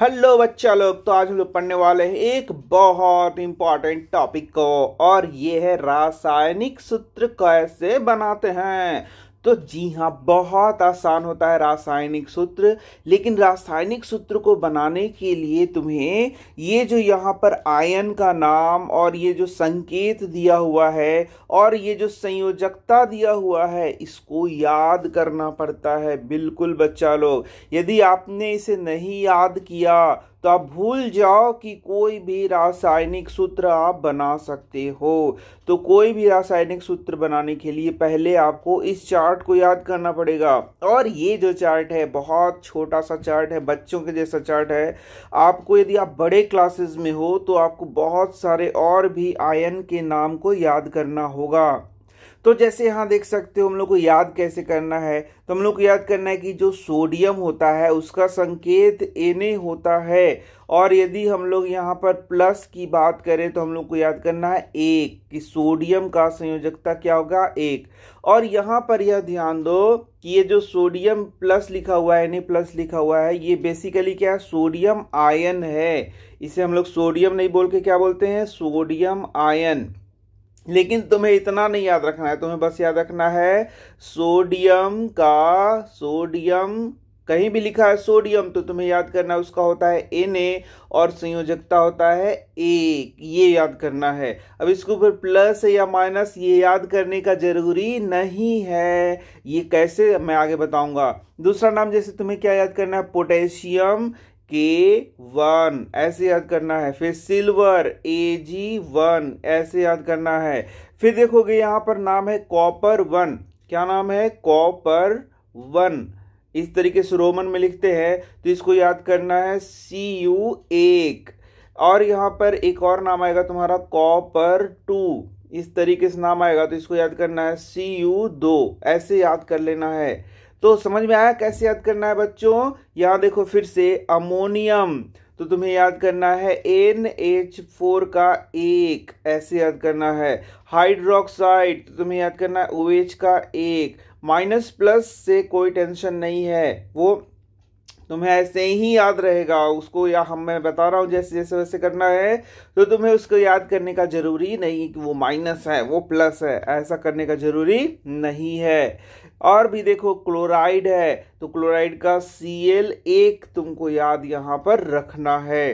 Hello बच्चा लोग तो आज हम लोग पढ़ने वाले हैं एक बहुत इम्पॉर्टेंट टॉपिक को और ये है रासायनिक सूत्र कैसे बनाते हैं तो जी हाँ बहुत आसान होता है रासायनिक सूत्र लेकिन रासायनिक सूत्र को बनाने के लिए तुम्हें ये जो यहाँ पर आयन का नाम और ये जो संकेत दिया हुआ है और ये जो संयोजकता दिया हुआ है इसको याद करना पड़ता है बिल्कुल बच्चा लोग यदि आपने इसे नहीं याद किया तो आप भूल जाओ कि कोई भी रासायनिक सूत्र आप बना सकते हो तो कोई भी रासायनिक सूत्र बनाने के लिए पहले आपको इस चार्ट को याद करना पड़ेगा और ये जो चार्ट है बहुत छोटा सा चार्ट है बच्चों के जैसा चार्ट है आपको यदि आप बड़े क्लासेस में हो तो आपको बहुत सारे और भी आयन के नाम को याद करना होगा तो जैसे यहाँ देख सकते हो हम लोग को याद कैसे करना है तो हम लोग को याद करना है कि जो सोडियम होता है उसका संकेत एने होता है और यदि हम लोग यहाँ पर प्लस की बात करें तो हम लोग को याद करना है एक कि सोडियम का संयोजकता क्या होगा एक और यहाँ पर यह ध्यान दो कि ये जो सोडियम प्लस लिखा हुआ है एन प्लस लिखा हुआ है ये बेसिकली क्या है सोडियम आयन है इसे हम लोग सोडियम नहीं बोल के क्या बोलते हैं सोडियम आयन लेकिन तुम्हें इतना नहीं याद रखना है तुम्हें बस याद रखना है सोडियम का सोडियम कहीं भी लिखा है सोडियम तो तुम्हें याद करना उसका होता है एन ए और संयोजकता होता है ए ये याद करना है अब इसको फिर प्लस या माइनस ये याद करने का जरूरी नहीं है ये कैसे मैं आगे बताऊंगा दूसरा नाम जैसे तुम्हें क्या याद करना है पोटेशियम के वन ऐसे याद करना है फिर सिल्वर ए जी वन ऐसे याद करना है फिर देखोगे यहाँ पर नाम है कॉपर वन क्या नाम है कॉपर वन इस तरीके से रोमन में लिखते हैं तो इसको याद करना है सी यू एक और यहाँ पर एक और नाम आएगा तुम्हारा कॉपर टू इस तरीके से नाम आएगा तो इसको याद करना है सी यू दो ऐसे याद कर लेना है तो समझ में आया कैसे याद करना है बच्चों यहाँ देखो फिर से अमोनियम तो तुम्हें याद करना है एन एच फोर का एक ऐसे याद करना है हाइड्रोक्साइड तो तुम्हें याद करना है ओ OH का एक माइनस प्लस से कोई टेंशन नहीं है वो तुम्हें ऐसे ही याद रहेगा उसको या हम मैं बता रहा हूँ जैसे जैसे वैसे करना है तो तुम्हें उसको याद करने का ज़रूरी नहीं कि वो माइनस है वो प्लस है ऐसा करने का ज़रूरी नहीं है और भी देखो क्लोराइड है तो क्लोराइड का सी एल एक तुमको याद यहाँ पर रखना है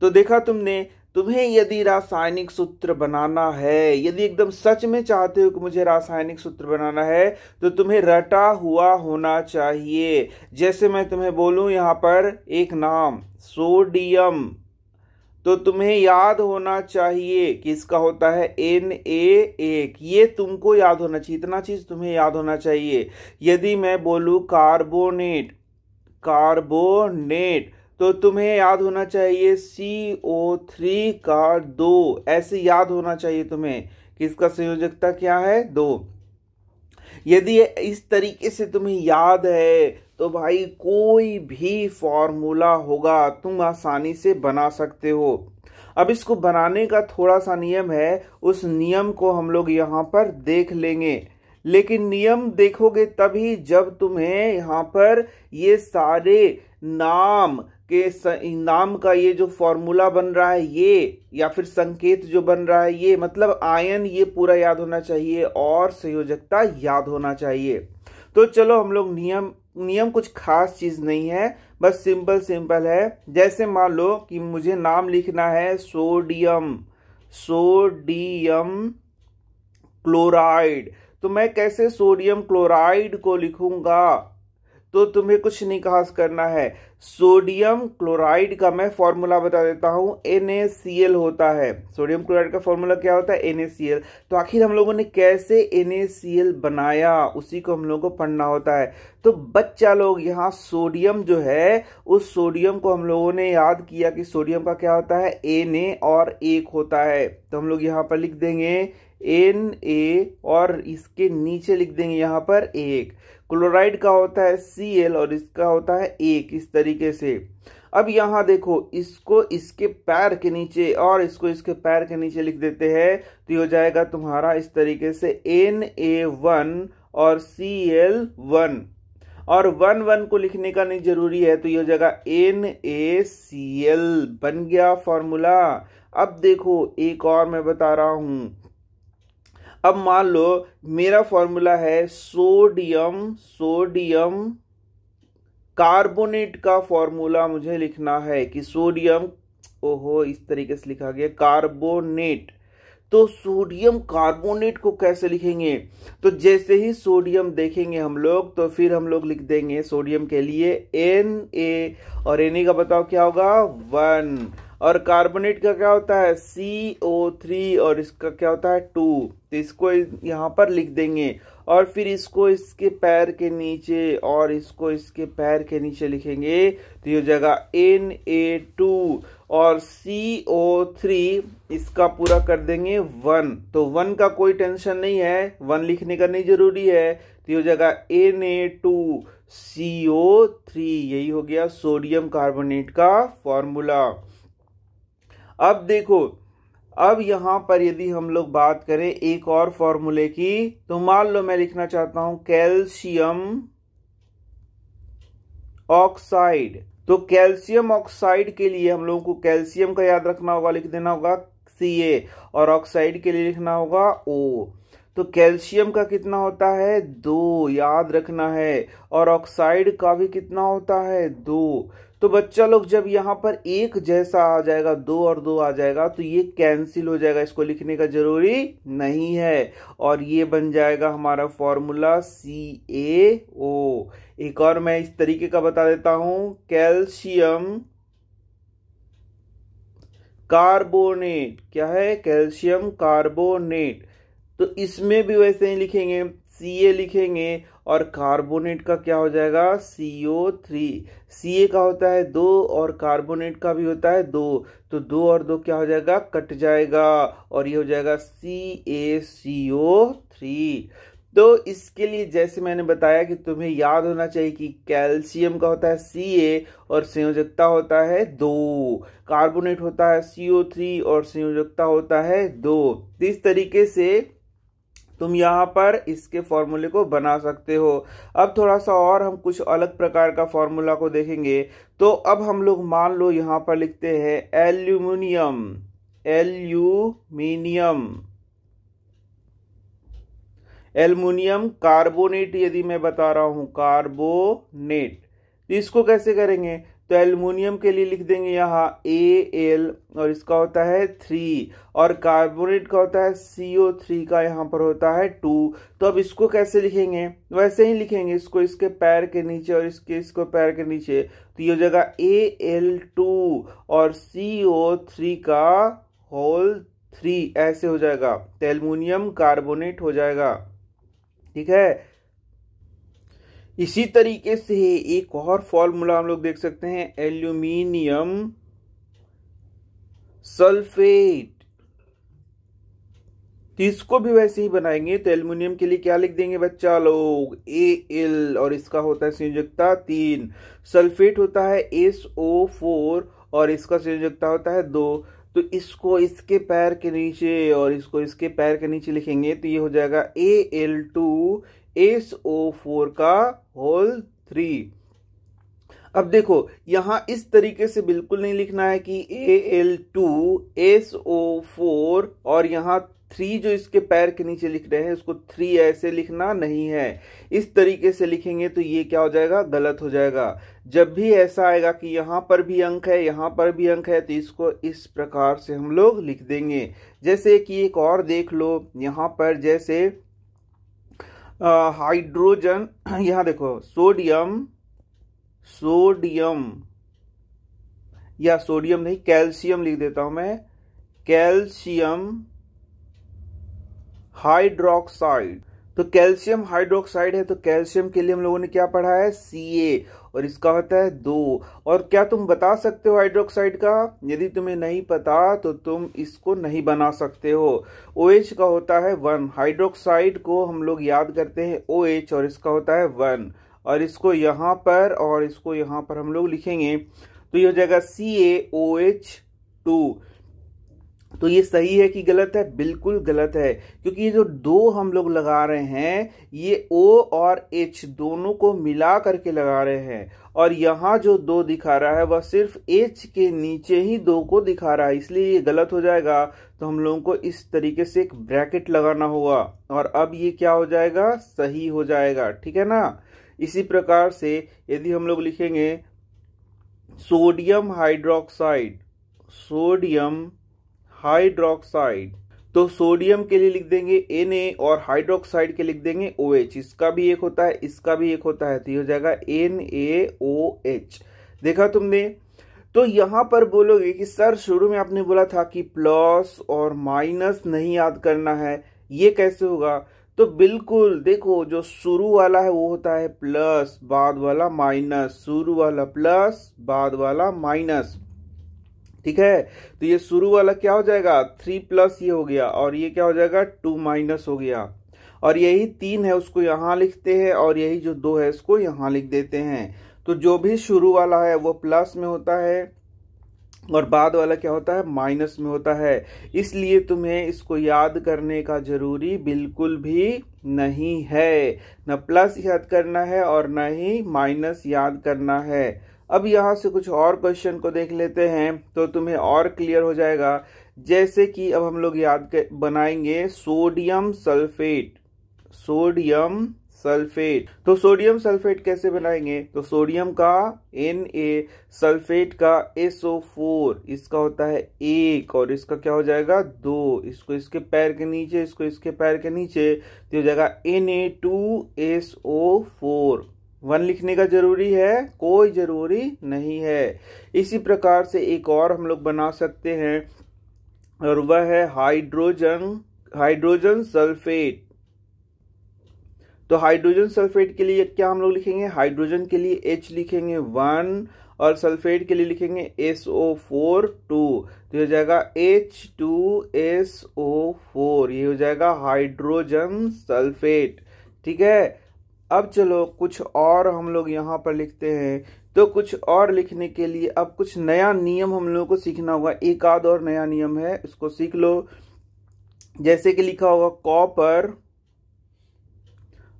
तो देखा तुमने तुम्हें यदि रासायनिक सूत्र बनाना है यदि एकदम सच में चाहते हो कि मुझे रासायनिक सूत्र बनाना है तो तुम्हें रटा हुआ होना चाहिए जैसे मैं तुम्हें बोलूं यहाँ पर एक नाम सोडियम तो तुम्हें याद होना चाहिए किसका होता है एन ए एक ये तुमको याद होना चाहिए इतना चीज तुम्हें याद होना चाहिए यदि मैं बोलूँ कार्बोनेट कार्बोनेट तो तुम्हें याद होना चाहिए सी ओ थ्री का दो ऐसे याद होना चाहिए तुम्हें किसका संयोजकता क्या है दो यदि इस तरीके से तुम्हें याद है तो भाई कोई भी फॉर्मूला होगा तुम आसानी से बना सकते हो अब इसको बनाने का थोड़ा सा नियम है उस नियम को हम लोग यहाँ पर देख लेंगे लेकिन नियम देखोगे तभी जब तुम्हें यहाँ पर ये सारे नाम के स, नाम का ये जो फॉर्मूला बन रहा है ये या फिर संकेत जो बन रहा है ये मतलब आयन ये पूरा याद होना चाहिए और संयोजकता याद होना चाहिए तो चलो हम लोग नियम नियम कुछ खास चीज़ नहीं है बस सिंपल सिंपल है जैसे मान लो कि मुझे नाम लिखना है सोडियम सोडियम क्लोराइड तो मैं कैसे सोडियम क्लोराइड को लिखूंगा तो तुम्हें कुछ निकास करना है सोडियम क्लोराइड का मैं फॉर्मूला बता देता हूँ एन होता है सोडियम क्लोराइड का फॉर्मूला क्या होता है एन तो आखिर हम लोगों ने कैसे एन बनाया उसी को हम लोगों को पढ़ना होता है तो बच्चा लोग यहाँ सोडियम जो है उस सोडियम को हम लोगों ने याद किया कि सोडियम का क्या होता है एन और एक होता है तो हम लोग यहाँ पर लिख देंगे एन ए और इसके नीचे लिख देंगे यहाँ पर एक क्लोराइड का होता है सी एल और इसका होता है एक इस तरीके से अब यहाँ देखो इसको इसके पैर के नीचे और इसको इसके पैर के नीचे लिख देते हैं तो ये हो जाएगा तुम्हारा इस तरीके से एन ए वन और सी एल वन और वन वन को लिखने का नहीं जरूरी है तो ये हो जाएगा एन ए सी एल बन गया फॉर्मूला अब देखो एक और मैं बता रहा हूं अब मान लो मेरा फॉर्मूला है सोडियम सोडियम कार्बोनेट का फॉर्मूला मुझे लिखना है कि सोडियम ओहो इस तरीके से लिखा गया कार्बोनेट तो सोडियम कार्बोनेट को कैसे लिखेंगे तो जैसे ही सोडियम देखेंगे हम लोग तो फिर हम लोग लिख देंगे सोडियम के लिए एन ए और एन ए का बताओ क्या होगा वन और कार्बोनेट का क्या होता है सी ओ थ्री और इसका क्या होता है टू तो इसको यहाँ पर लिख देंगे और फिर इसको इसके पैर के नीचे और इसको इसके पैर के नीचे लिखेंगे तो ये जगह एन ए टू और सी ओ थ्री इसका पूरा कर देंगे वन तो वन का कोई टेंशन नहीं है वन लिखने का नहीं जरूरी है तो ये जगह N A two C O three यही हो गया सोडियम कार्बोनेट का फॉर्मूला अब देखो अब यहां पर यदि हम लोग बात करें एक और फॉर्मूले की तो मान लो मैं लिखना चाहता हूं कैल्शियम ऑक्साइड तो कैल्शियम ऑक्साइड के लिए हम लोगों को कैल्शियम का याद रखना होगा लिख देना होगा सी और ऑक्साइड के लिए लिखना होगा ओ तो कैल्शियम का कितना होता है दो याद रखना है और ऑक्साइड का भी कितना होता है दो तो बच्चा लोग जब यहाँ पर एक जैसा आ जाएगा दो और दो आ जाएगा तो ये कैंसिल हो जाएगा इसको लिखने का जरूरी नहीं है और ये बन जाएगा हमारा फॉर्मूला सी ए ओ एक और मैं इस तरीके का बता देता हूं कैल्शियम कार्बोनेट क्या है कैल्शियम कार्बोनेट तो इसमें भी वैसे ही लिखेंगे सी ए लिखेंगे और कार्बोनेट का क्या हो जाएगा सी ओ थ्री सी ए का होता है दो और कार्बोनेट का भी होता है दो तो दो और दो क्या हो जाएगा कट जाएगा और ये हो जाएगा सी ए सी ओ थ्री तो इसके लिए जैसे मैंने बताया कि तुम्हें याद होना चाहिए कि कैल्शियम का होता है सी ए और संयोजकता होता है दो कार्बोनेट होता है सी ओ थ्री और संयोजकता होता है दो तो इस तरीके से तुम यहाँ पर इसके फॉर्मूले को बना सकते हो अब थोड़ा सा और हम कुछ अलग प्रकार का फॉर्मूला को देखेंगे तो अब हम लोग मान लो यहाँ पर लिखते हैं एल्यूमिनियम एल्यूमिनियम एल्युमिनियम कार्बोनेट यदि मैं बता रहा हूं कार्बोनेट इसको कैसे करेंगे तो एल्युमिनियम के लिए लिख देंगे यहाँ ए एल और इसका होता है थ्री और कार्बोनेट का होता है सी ओ थ्री का यहाँ पर होता है टू तो अब इसको कैसे लिखेंगे वैसे ही लिखेंगे इसको इसके पैर के नीचे और इसके इसको पैर के नीचे तो ये हो जाएगा ए एल टू और सी ओ थ्री का होल थ्री ऐसे हो जाएगा तो एल्युमिनियम कार्बोनेट हो जाएगा ठीक है इसी तरीके से एक और फॉर्मूला हम लोग देख सकते हैं एल्यूमिनियम सल्फेट तो इसको भी वैसे ही बनाएंगे तो एल्यूमिनियम के लिए क्या लिख देंगे बच्चा लोग ए एल और इसका होता है संयोजकता तीन सल्फेट होता है एस ओ फोर और इसका संयोजकता होता है दो तो इसको इसके पैर के नीचे और इसको इसके पैर के नीचे लिखेंगे तो ये हो जाएगा A L two S O four का होल थ्री अब देखो यहां इस तरीके से बिल्कुल नहीं लिखना है कि A L two S O four और यहां थ्री जो इसके पैर के नीचे लिख रहे हैं उसको थ्री ऐसे लिखना नहीं है इस तरीके से लिखेंगे तो ये क्या हो जाएगा गलत हो जाएगा जब भी ऐसा आएगा कि यहां पर भी अंक है यहां पर भी अंक है तो इसको इस प्रकार से हम लोग लिख देंगे जैसे कि एक और देख लो यहां पर जैसे हाइड्रोजन यहां देखो सोडियम सोडियम या सोडियम नहीं कैल्शियम लिख देता हूं मैं कैल्शियम हाइड्रोक्साइड तो कैल्शियम हाइड्रोक्साइड है तो कैल्शियम के लिए हम लोगों ने क्या पढ़ा है सी और इसका होता है दो और क्या तुम बता सकते हो हाइड्रोक्साइड का यदि तुम्हें नहीं पता तो तुम इसको नहीं बना सकते हो ओ OH का होता है वन हाइड्रोक्साइड को हम लोग याद करते हैं ओ OH और इसका होता है वन और इसको यहाँ पर और इसको यहाँ पर हम लोग लिखेंगे तो ये हो जाएगा सी ए ओ एच टू तो ये सही है कि गलत है बिल्कुल गलत है क्योंकि ये जो दो हम लोग लगा रहे हैं ये ओ और एच दोनों को मिला करके लगा रहे हैं और यहाँ जो दो दिखा रहा है वह सिर्फ एच के नीचे ही दो को दिखा रहा है इसलिए ये गलत हो जाएगा तो हम लोगों को इस तरीके से एक ब्रैकेट लगाना होगा और अब ये क्या हो जाएगा सही हो जाएगा ठीक है ना इसी प्रकार से यदि हम लोग लिखेंगे सोडियम हाइड्रोक्साइड सोडियम हाइड्रोक्साइड तो सोडियम के लिए लिख देंगे एन और हाइड्रोक्साइड के लिख देंगे ओ OH. इसका भी एक होता है इसका भी एक होता है तो ये हो जाएगा एन ए ओ एच देखा तुमने तो यहां पर बोलोगे कि सर शुरू में आपने बोला था कि प्लस और माइनस नहीं याद करना है ये कैसे होगा तो बिल्कुल देखो जो शुरू वाला है वो होता है प्लस बाद वाला माइनस शुरू वाला प्लस बाद वाला माइनस ठीक है तो ये शुरू वाला क्या हो जाएगा थ्री प्लस ये हो गया और ये क्या हो जाएगा टू माइनस हो गया और यही तीन है उसको यहाँ लिखते हैं और यही जो दो है उसको यहाँ लिख देते हैं तो जो भी शुरू वाला है वो प्लस में होता है और बाद वाला क्या होता है माइनस में होता है इसलिए तुम्हें इसको याद करने का जरूरी बिल्कुल भी नहीं है न प्लस याद करना है और न ही माइनस याद करना है अब यहाँ से कुछ और क्वेश्चन को देख लेते हैं तो तुम्हें और क्लियर हो जाएगा जैसे कि अब हम लोग याद बनाएंगे सोडियम सल्फेट सोडियम सल्फेट तो सोडियम सल्फेट कैसे बनाएंगे तो सोडियम का एन ए सल्फेट का एसओ फोर इसका होता है एक और इसका क्या हो जाएगा दो इसको इसके पैर के नीचे इसको इसके पैर के नीचे तो हो जाएगा N A two S O four one लिखने का जरूरी है कोई जरूरी नहीं है इसी प्रकार से एक और हम लोग बना सकते हैं और वह है हाइड्रोजन हाइड्रोजन सल्फेट तो हाइड्रोजन सल्फेट के लिए क्या हम लोग लिखेंगे हाइड्रोजन के लिए एच लिखेंगे वन और सल्फेट के लिए लिखेंगे एस ओ फोर टू तो ये हो जाएगा H two S O four ये हो जाएगा हाइड्रोजन सल्फेट ठीक है अब चलो कुछ और हम लोग यहाँ पर लिखते हैं तो कुछ और लिखने के लिए अब कुछ नया नियम हम लोगों को सीखना होगा एक आध और नया नियम है उसको सीख लो जैसे कि लिखा होगा कॉपर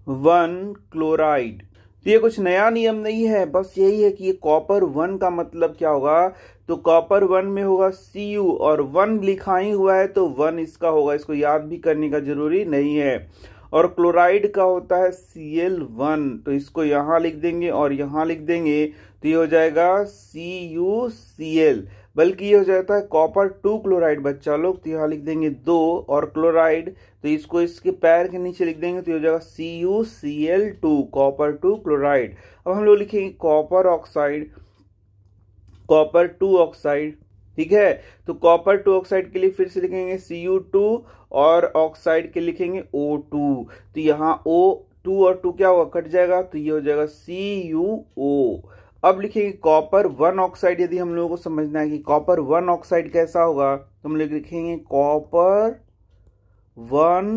वन क्लोराइड तो ये कुछ नया नियम नहीं है बस यही है कि ये कॉपर वन का मतलब क्या होगा तो कॉपर वन में होगा सी यू और वन लिखा ही हुआ है तो वन इसका होगा इसको याद भी करने का जरूरी नहीं है और क्लोराइड का होता है सी एल वन तो इसको यहां लिख देंगे और यहाँ लिख देंगे तो ये हो जाएगा सी यू सी एल बल्कि ये हो जाता है कॉपर टू क्लोराइड बच्चा लोग तो यहाँ लिख देंगे दो और क्लोराइड तो इसको इसके पैर के नीचे लिख देंगे तो ये हो जाएगा C U C L two copper two chloride अब हम लोग लिखेंगे copper oxide copper two oxide ठीक है तो कॉपर टू ऑक्साइड के लिए फिर से लिखेंगे सी टू और ऑक्साइड के लिखेंगे ओ टू तो यहाँ ओ टू और टू क्या होगा कट जाएगा तो ये हो जाएगा सी यू ओ अब लिखेंगे कॉपर वन ऑक्साइड यदि हम लोगों को समझना है कि कॉपर वन ऑक्साइड कैसा होगा तो हम लोग लिखेंगे कॉपर वन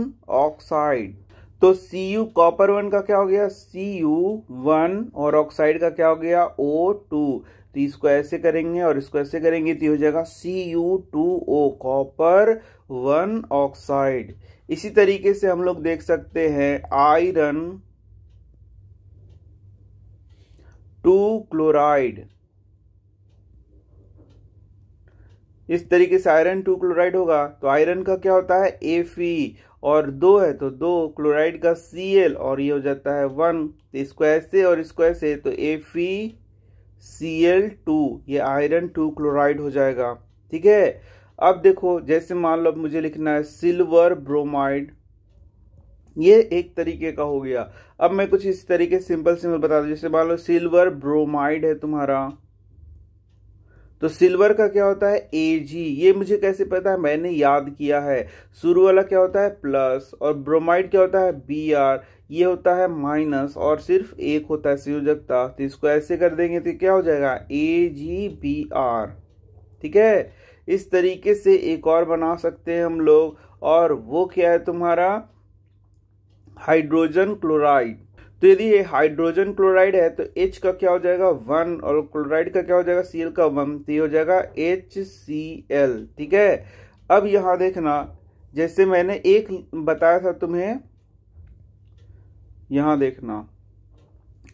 ऑक्साइड तो सी यू कॉपर वन का क्या हो गया सी यू वन और ऑक्साइड का क्या हो गया ओ टू तो इसको ऐसे करेंगे और इसको ऐसे करेंगे तो हो जाएगा C U two O copper one oxide इसी तरीके से हम लोग देख सकते हैं आयरन टू क्लोराइड इस तरीके से आयरन टू क्लोराइड होगा तो आयरन का क्या होता है ए और दो है तो दो क्लोराइड का सी और ये हो जाता है वन तो इसको ऐसे और इसको ऐसे तो ए सी एल टू ये आयरन टू क्लोराइड हो जाएगा ठीक है अब देखो जैसे मान लो मुझे लिखना है सिल्वर ब्रोमाइड ये एक तरीके का हो गया अब मैं कुछ इस तरीके सिंपल सिंपल बता दूं जैसे मान लो सिल्वर ब्रोमाइड है तुम्हारा तो सिल्वर का क्या होता है ए जी ये मुझे कैसे पता है मैंने याद किया है शुरू वाला क्या होता है प्लस और ब्रोमाइड क्या होता है बी आर ये होता है माइनस और सिर्फ एक होता है संयोजकता तो इसको ऐसे कर देंगे तो क्या हो जाएगा ए जी बी आर ठीक है इस तरीके से एक और बना सकते हैं हम लोग और वो क्या है तुम्हारा हाइड्रोजन क्लोराइड तो यदि ये हाइड्रोजन क्लोराइड है तो एच का क्या हो जाएगा वन और क्लोराइड का क्या हो जाएगा सी का वन तो ये हो जाएगा एच सी एल ठीक है अब यहाँ देखना जैसे मैंने एक बताया था तुम्हें यहां देखना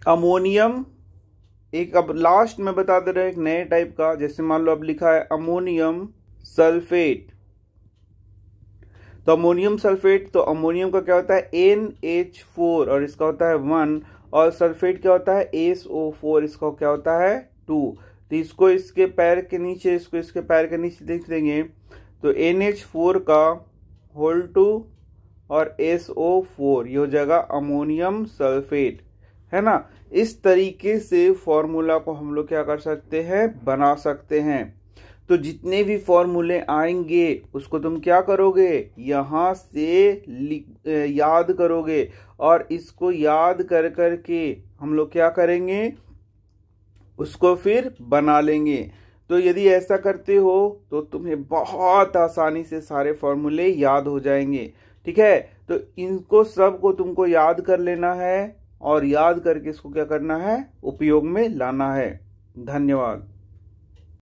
अमोनियम एक अब लास्ट में बता दे रहा है एक नए टाइप का जैसे मान लो अब लिखा है अमोनियम सल्फेट तो अमोनियम सल्फेट तो अमोनियम का क्या होता है एन एच फोर और इसका होता है वन और सल्फेट क्या होता है एस ओ फोर इसका क्या होता है टू तो इसको इसके पैर के नीचे इसको इसके पैर के नीचे देख देंगे तो एन एच फोर का होल टू और एस ओ फोर ये हो जाएगा अमोनियम सल्फेट है ना इस तरीके से फॉर्मूला को हम लोग क्या कर सकते हैं बना सकते हैं तो जितने भी फॉर्मूले आएंगे उसको तुम क्या करोगे यहाँ से याद करोगे और इसको याद कर कर के हम लोग क्या करेंगे उसको फिर बना लेंगे तो यदि ऐसा करते हो तो तुम्हें बहुत आसानी से सारे फॉर्मूले याद हो जाएंगे ठीक है तो इनको सब को तुमको याद कर लेना है और याद करके इसको क्या करना है उपयोग में लाना है धन्यवाद